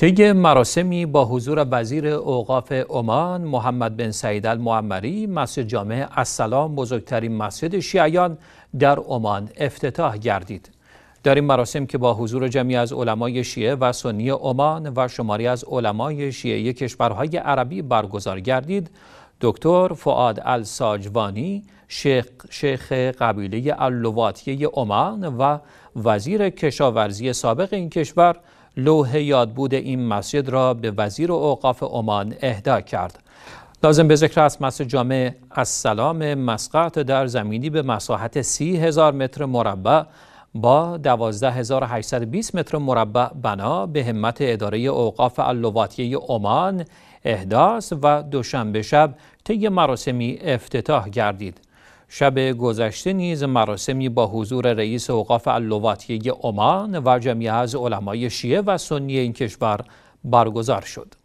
طی مراسمی با حضور وزیر اوقاف عمان محمد بن سعید المعمری مسجد جامع السلام بزرگترین مسجد شیعیان در عمان افتتاح گردید در این مراسم که با حضور جمعی از علمای شیعه و سنی عمان و شماری از علمای شیعه کشورهای عربی برگزار گردید دکتر فعاد الساجوانی شیخ, شیخ قبیله اللواتیه عمان و وزیر کشاورزی سابق این کشور لوح یادبود این مسجد را به وزیر اوقاف عمان اهدا کرد لازم به ذکر است مسجد جامع از سلام مسقط در زمینی به مساحت سی هزار متر مربع با 12820 متر مربع بنا به همت اداره اوقاف اللواتیه عمان احداث و دوشنبه شب طی مراسمی افتتاح گردید شب گذشته نیز مراسمی با حضور رئیس اوقاف اللواتیه عمان و جمعی از علمای شیعه و سنی این کشور برگزار شد.